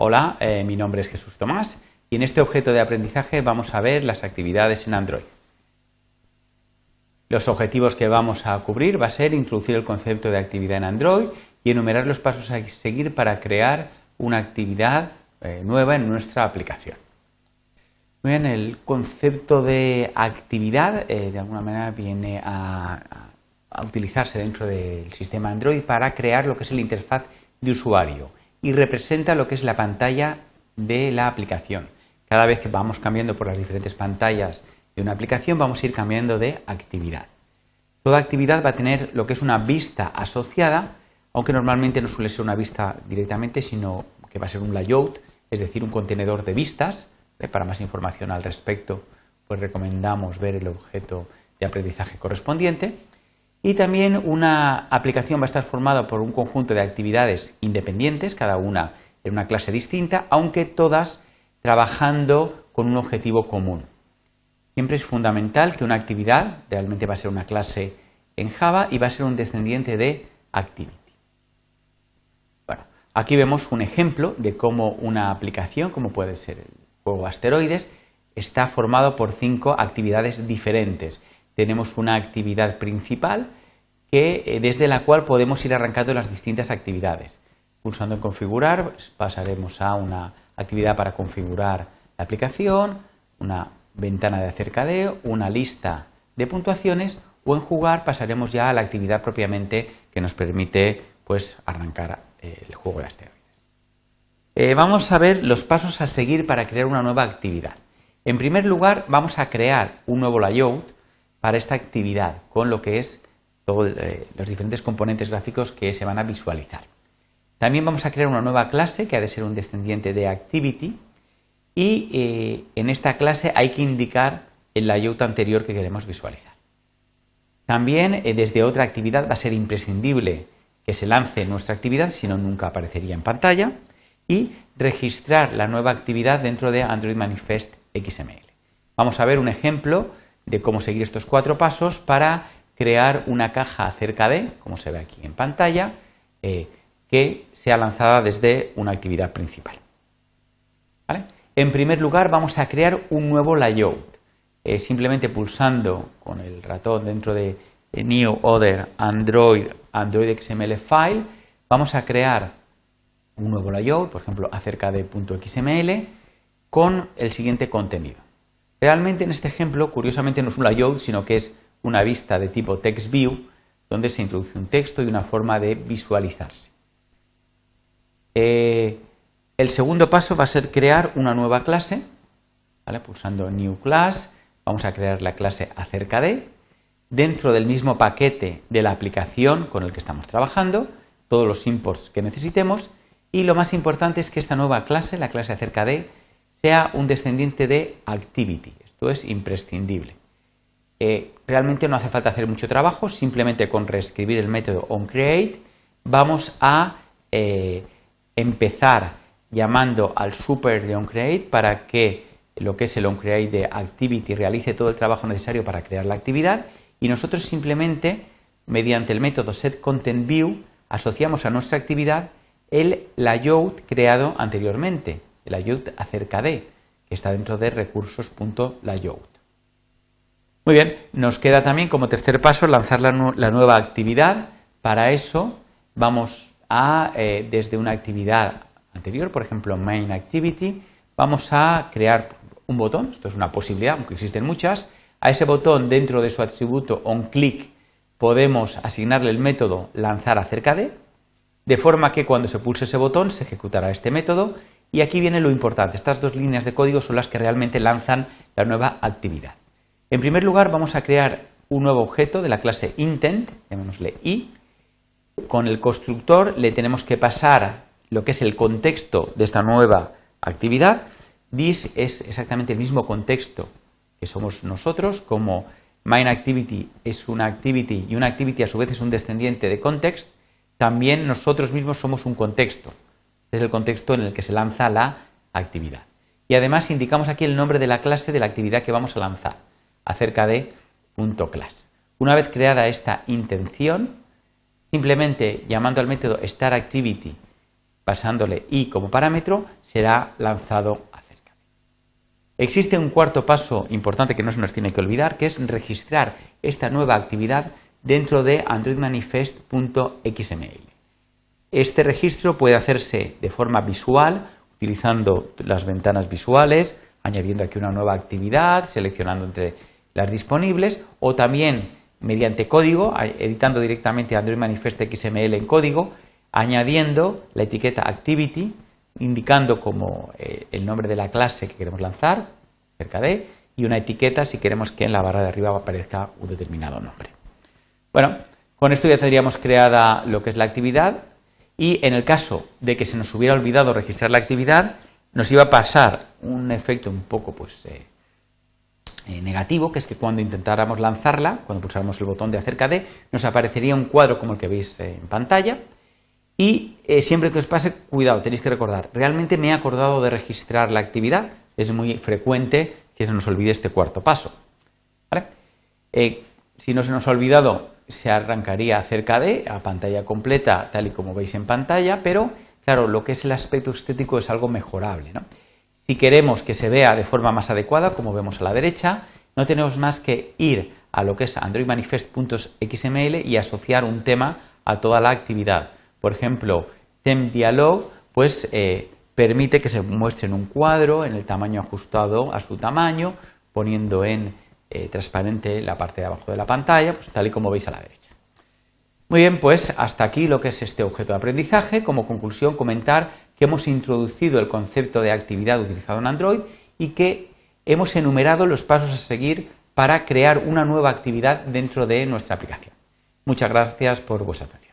Hola, eh, mi nombre es Jesús Tomás y en este objeto de aprendizaje vamos a ver las actividades en Android. Los objetivos que vamos a cubrir va a ser introducir el concepto de actividad en Android y enumerar los pasos a seguir para crear una actividad eh, nueva en nuestra aplicación. bien, el concepto de actividad eh, de alguna manera viene a, a utilizarse dentro del sistema Android para crear lo que es la interfaz de usuario y representa lo que es la pantalla de la aplicación. Cada vez que vamos cambiando por las diferentes pantallas de una aplicación, vamos a ir cambiando de actividad. Toda actividad va a tener lo que es una vista asociada, aunque normalmente no suele ser una vista directamente, sino que va a ser un layout, es decir, un contenedor de vistas. Eh, para más información al respecto, pues recomendamos ver el objeto de aprendizaje correspondiente. Y también una aplicación va a estar formada por un conjunto de actividades independientes, cada una en una clase distinta, aunque todas trabajando con un objetivo común. Siempre es fundamental que una actividad realmente va a ser una clase en Java y va a ser un descendiente de Activity. Bueno, aquí vemos un ejemplo de cómo una aplicación, como puede ser el juego Asteroides, está formado por cinco actividades diferentes tenemos una actividad principal que, eh, desde la cual podemos ir arrancando las distintas actividades. Pulsando en configurar pasaremos a una actividad para configurar la aplicación, una ventana de acercadeo, una lista de puntuaciones o en jugar pasaremos ya a la actividad propiamente que nos permite pues arrancar eh, el juego de las teorías. Eh, vamos a ver los pasos a seguir para crear una nueva actividad. En primer lugar, vamos a crear un nuevo layout para esta actividad, con lo que es eh, los diferentes componentes gráficos que se van a visualizar. También vamos a crear una nueva clase que ha de ser un descendiente de Activity y eh, en esta clase hay que indicar el layout anterior que queremos visualizar. También eh, desde otra actividad va a ser imprescindible que se lance nuestra actividad, si no nunca aparecería en pantalla, y registrar la nueva actividad dentro de Android Manifest XML. Vamos a ver un ejemplo de cómo seguir estos cuatro pasos para crear una caja acerca de, como se ve aquí en pantalla, eh, que sea lanzada desde una actividad principal. En primer lugar, vamos a crear un nuevo layout. Eh, simplemente pulsando con el ratón dentro de, New Other Android, Android XML File, vamos a crear un nuevo layout, por ejemplo, acerca de .xml, con el siguiente contenido. Realmente en este ejemplo, curiosamente, no es un layout, sino que es una vista de tipo text view, donde se introduce un texto y una forma de visualizarse. Eh, el segundo paso va a ser crear una nueva clase, pulsando New Class, vamos a crear la clase acerca de. Dentro del mismo paquete de la aplicación con el que estamos trabajando, todos los imports que necesitemos y lo más importante es que esta nueva clase, la clase acerca de, sea un descendiente de activity. Esto es imprescindible. Eh, realmente no hace falta hacer mucho trabajo, simplemente con reescribir el método onCreate vamos a eh, empezar llamando al super de onCreate para que lo que es el onCreate de activity realice todo el trabajo necesario para crear la actividad y nosotros simplemente mediante el método setContentView asociamos a nuestra actividad el layout creado anteriormente layout acerca de, que está dentro de recursos.layout. Muy bien, nos queda también como tercer paso lanzar la, nueva actividad. Para eso vamos a, eh, desde una actividad anterior, por ejemplo, main activity, vamos a crear un botón, esto es una posibilidad, aunque existen muchas, a ese botón dentro de su atributo onClick podemos asignarle el método lanzar acerca de, de forma que cuando se pulse ese botón se ejecutará este método y aquí viene lo importante. Estas dos líneas de código son las que realmente lanzan la nueva actividad. En primer lugar, vamos a crear un nuevo objeto de la clase intent, llamémosle i. Con el constructor le tenemos que pasar lo que es el contexto de esta nueva actividad. This es exactamente el mismo contexto que somos nosotros, como mineActivity es una activity y una activity a su vez es un descendiente de context, también nosotros mismos somos un contexto es el contexto en el que se lanza la actividad. Y además indicamos aquí el nombre de la clase de la actividad que vamos a lanzar, acerca de punto .class. Una vez creada esta intención, simplemente llamando al método startActivity, pasándole i como parámetro, será lanzado acerca. Existe un cuarto paso importante que no se nos tiene que olvidar, que es registrar esta nueva actividad dentro de androidmanifest.xml. Este registro puede hacerse de forma visual, utilizando las ventanas visuales, añadiendo aquí una nueva actividad, seleccionando entre las disponibles, o también mediante código, editando directamente Android Manifest XML en código, añadiendo la etiqueta Activity, indicando como eh, el nombre de la clase que queremos lanzar, cerca de, y una etiqueta si queremos que en la barra de arriba aparezca un determinado nombre. Bueno, con esto ya tendríamos creada lo que es la actividad, y en el caso de que se nos hubiera olvidado registrar la actividad, nos iba a pasar un efecto un poco pues, eh, eh, negativo, que es que cuando intentáramos lanzarla, cuando pulsáramos el botón de acerca de, nos aparecería un cuadro como el que veis eh, en pantalla. Y siempre que os pase, cuidado, tenéis que recordar, realmente me he acordado de registrar la actividad, es muy frecuente que se nos olvide este cuarto paso. ¿vale? si no se nos ha olvidado, se arrancaría cerca de, a pantalla completa, tal y como veis en pantalla, pero claro, lo que es el aspecto estético es algo mejorable. Si queremos que se vea de forma más adecuada, como vemos a la derecha, no tenemos más que ir a lo que es androidmanifest.xml y asociar un tema a toda la actividad. Por ejemplo, Theme Dialog, pues eh, permite que se muestre en un cuadro, en el tamaño ajustado a su tamaño, poniendo en eh, transparente la parte de abajo de la pantalla, pues tal y como veis a la derecha. Muy bien, pues hasta aquí lo que es este objeto de aprendizaje. Como conclusión, comentar que hemos introducido el concepto de actividad utilizado en Android y que hemos enumerado los pasos a seguir para crear una nueva actividad dentro de nuestra aplicación. Muchas gracias por vuestra atención.